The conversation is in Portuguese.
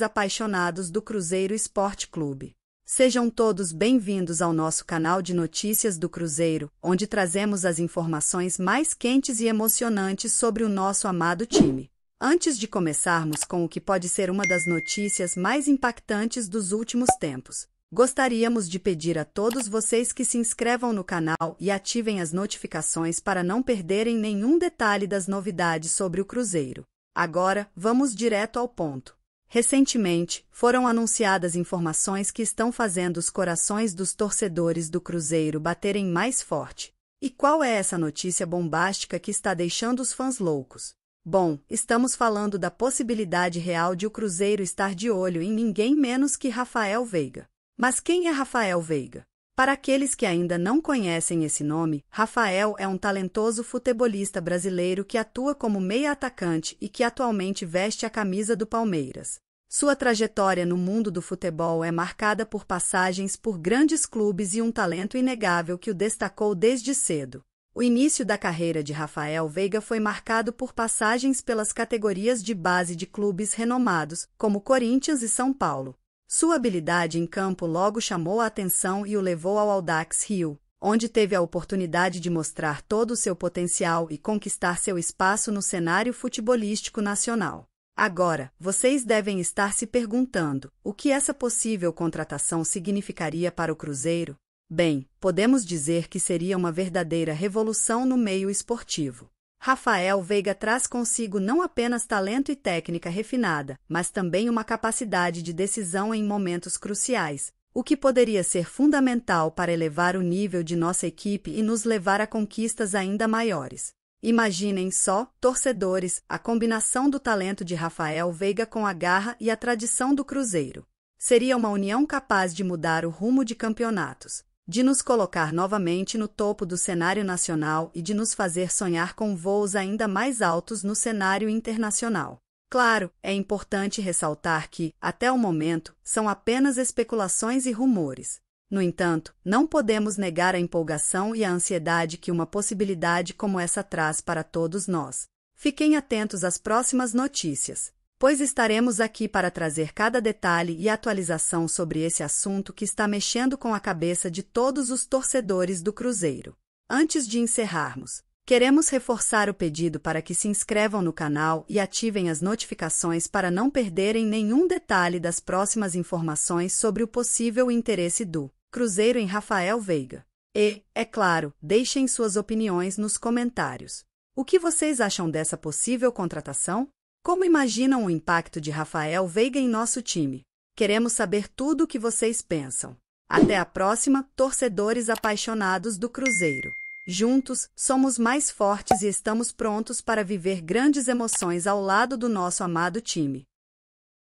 apaixonados do Cruzeiro Esporte Clube. Sejam todos bem-vindos ao nosso canal de notícias do Cruzeiro, onde trazemos as informações mais quentes e emocionantes sobre o nosso amado time. Antes de começarmos com o que pode ser uma das notícias mais impactantes dos últimos tempos, gostaríamos de pedir a todos vocês que se inscrevam no canal e ativem as notificações para não perderem nenhum detalhe das novidades sobre o Cruzeiro. Agora, vamos direto ao ponto. Recentemente, foram anunciadas informações que estão fazendo os corações dos torcedores do Cruzeiro baterem mais forte. E qual é essa notícia bombástica que está deixando os fãs loucos? Bom, estamos falando da possibilidade real de o Cruzeiro estar de olho em ninguém menos que Rafael Veiga. Mas quem é Rafael Veiga? Para aqueles que ainda não conhecem esse nome, Rafael é um talentoso futebolista brasileiro que atua como meia atacante e que atualmente veste a camisa do Palmeiras. Sua trajetória no mundo do futebol é marcada por passagens por grandes clubes e um talento inegável que o destacou desde cedo. O início da carreira de Rafael Veiga foi marcado por passagens pelas categorias de base de clubes renomados, como Corinthians e São Paulo. Sua habilidade em campo logo chamou a atenção e o levou ao Audax Rio, onde teve a oportunidade de mostrar todo o seu potencial e conquistar seu espaço no cenário futebolístico nacional. Agora, vocês devem estar se perguntando o que essa possível contratação significaria para o Cruzeiro? Bem, podemos dizer que seria uma verdadeira revolução no meio esportivo. Rafael Veiga traz consigo não apenas talento e técnica refinada, mas também uma capacidade de decisão em momentos cruciais, o que poderia ser fundamental para elevar o nível de nossa equipe e nos levar a conquistas ainda maiores. Imaginem só, torcedores, a combinação do talento de Rafael Veiga com a garra e a tradição do Cruzeiro. Seria uma união capaz de mudar o rumo de campeonatos, de nos colocar novamente no topo do cenário nacional e de nos fazer sonhar com voos ainda mais altos no cenário internacional. Claro, é importante ressaltar que, até o momento, são apenas especulações e rumores. No entanto, não podemos negar a empolgação e a ansiedade que uma possibilidade como essa traz para todos nós. Fiquem atentos às próximas notícias, pois estaremos aqui para trazer cada detalhe e atualização sobre esse assunto que está mexendo com a cabeça de todos os torcedores do Cruzeiro. Antes de encerrarmos, Queremos reforçar o pedido para que se inscrevam no canal e ativem as notificações para não perderem nenhum detalhe das próximas informações sobre o possível interesse do Cruzeiro em Rafael Veiga. E, é claro, deixem suas opiniões nos comentários. O que vocês acham dessa possível contratação? Como imaginam o impacto de Rafael Veiga em nosso time? Queremos saber tudo o que vocês pensam. Até a próxima, torcedores apaixonados do Cruzeiro. Juntos, somos mais fortes e estamos prontos para viver grandes emoções ao lado do nosso amado time.